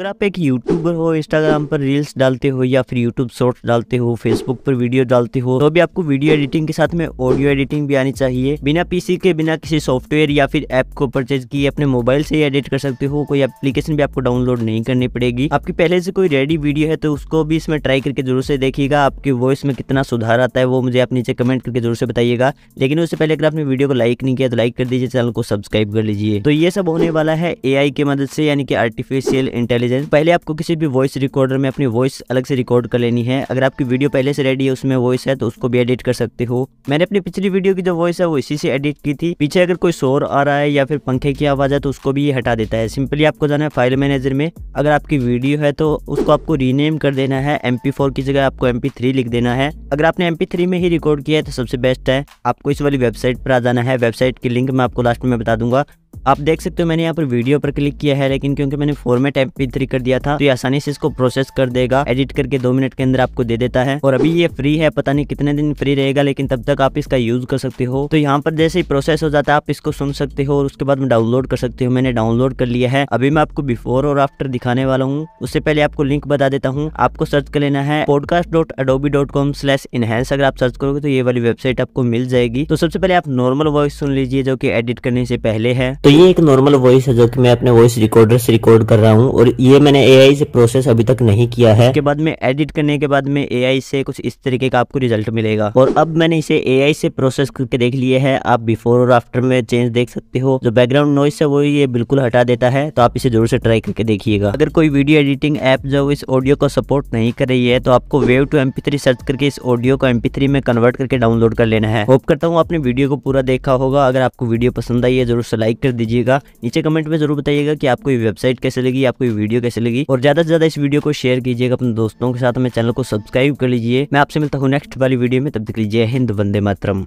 अगर आप एक यूट्यूबर हो इंस्टाग्राम पर रील्स डालते हो या फिर यूट्यूब शॉर्ट्स डालते हो फेसबुक पर वीडियो डालते हो तो भी आपको वीडियो एडिटिंग के साथ में ऑडियो एडिटिंग भी आनी चाहिए बिना पीसी के बिना किसी सॉफ्टवेयर या फिर ऐप को परचेज किए अपने मोबाइल से ही एडिट कर सकते हो कोई एप्लीकेशन भी आपको डाउनलोड नहीं करनी पड़ेगी आपकी पहले से कोई रेडी वीडियो है तो उसको भी इसमें ट्राई करके जरूर से देखिएगा आपकी वॉइस में कितना सुधार आता है वो मुझे आप नीचे कमेंट करके जरूर से बताइएगा लेकिन उससे पहले अगर आपने वीडियो को लाइक नहीं किया तो लाइक कर दीजिए चैनल को सब्सक्राइब कर लीजिए तो ये सब होने वाला है ए की मदद से यानी कि आर्टिफिशियल इंटेलिजेंस इंटेलिजेंस पहले आपको किसी भी वॉइस रिकॉर्डर में अपनी वॉइस अलग से रिकॉर्ड कर लेनी है अगर आपकी वीडियो पहले से रेडी है उसमें वॉइस है तो उसको भी एडिट कर सकते हो मैंने अपनी पिछली वीडियो की जो वॉइस है वो इसी से एडिट की थी पीछे अगर कोई शोर आ रहा है या फिर पंखे की आवाज़ है तो उसको भी ये हटा देता है सिंपली आपको जाना है फाइल मैनेजर में अगर आपकी वीडियो है तो उसको आपको रीनेम कर देना है एम की जगह आपको एम लिख देना है अगर आपने एम में ही रिकॉर्ड किया है तो सबसे बेस्ट है आपको इस वाली वेबसाइट पर आ जाना है वेबसाइट की लिंक मैं आपको लास्ट में बता दूंगा आप देख सकते हो मैंने यहाँ पर वीडियो पर क्लिक किया है लेकिन क्योंकि मैंने फॉर्मेट थ्री कर दिया था तो ये आसानी से इसको प्रोसेस कर देगा एडिट करके दो मिनट के अंदर आपको दे देता है और अभी ये फ्री है पता नहीं कितने दिन फ्री रहेगा लेकिन तब तक आप इसका यूज कर सकते हो तो यहाँ पर जैसे ही प्रोसेस हो जाता है आप इसको सुन सकते हो और उसके बाद में डाउनलोड कर सकते हो मैंने डाउनलोड कर लिया है अभी मैं आपको बिफोर और आफ्टर दिखाने वाला हूँ उससे पहले आपको लिंक बता देता हूँ आपको सर्च कर लेना है podcast dot Adobe dot com अगर आप सर्च करोगे तो ये वाली वेबसाइट आपको मिल जाएगी तो सबसे पहले आप नॉर्मल वॉइस सुन लीजिए जो की एडिट करने से पहले है तो ये एक नॉर्मल वॉइस है जो कि मैं अपने वॉइस रिकॉर्डर से रिकॉर्ड कर रहा हूँ और ये मैंने एआई से प्रोसेस अभी तक नहीं किया है के बाद में एडिट करने के बाद में एआई से कुछ इस तरीके का आपको रिजल्ट मिलेगा और अब मैंने इसे एआई से प्रोसेस करके देख लिया है आप बिफोर और आफ्टर में चेंज देख सकते हो जो बैकग्राउंड नॉइस है वो ये बिल्कुल हटा देता है तो आप इसे जरूर से ट्राई करके देखिएगा अगर कोई वीडियो एडिटिंग ऐप जो इस ऑडियो को सपोर्ट नहीं कर रही है तो आपको वेव टू एम सर्च करके इस ऑडियो को एम में कन्वर्ट करके डाउनलोड कर लेना है होप करता हूँ आपने वीडियो को पूरा देखा होगा अगर आपको वीडियो पसंद आई है जरूर से लाइक कर दीजिए दीजिएगा नीचे कमेंट में जरूर बताइएगा कि आपको ये वेबसाइट कैसे लगी आपको ये वीडियो कैसे लगी और ज्यादा से ज्यादा इस वीडियो को शेयर कीजिएगा अपने दोस्तों के साथ हमें चैनल को सब्सक्राइब कर लीजिए मैं आपसे मिलता हूँ नेक्स्ट वाली वीडियो में तब देख लीजिए हिंद वंदे मातरम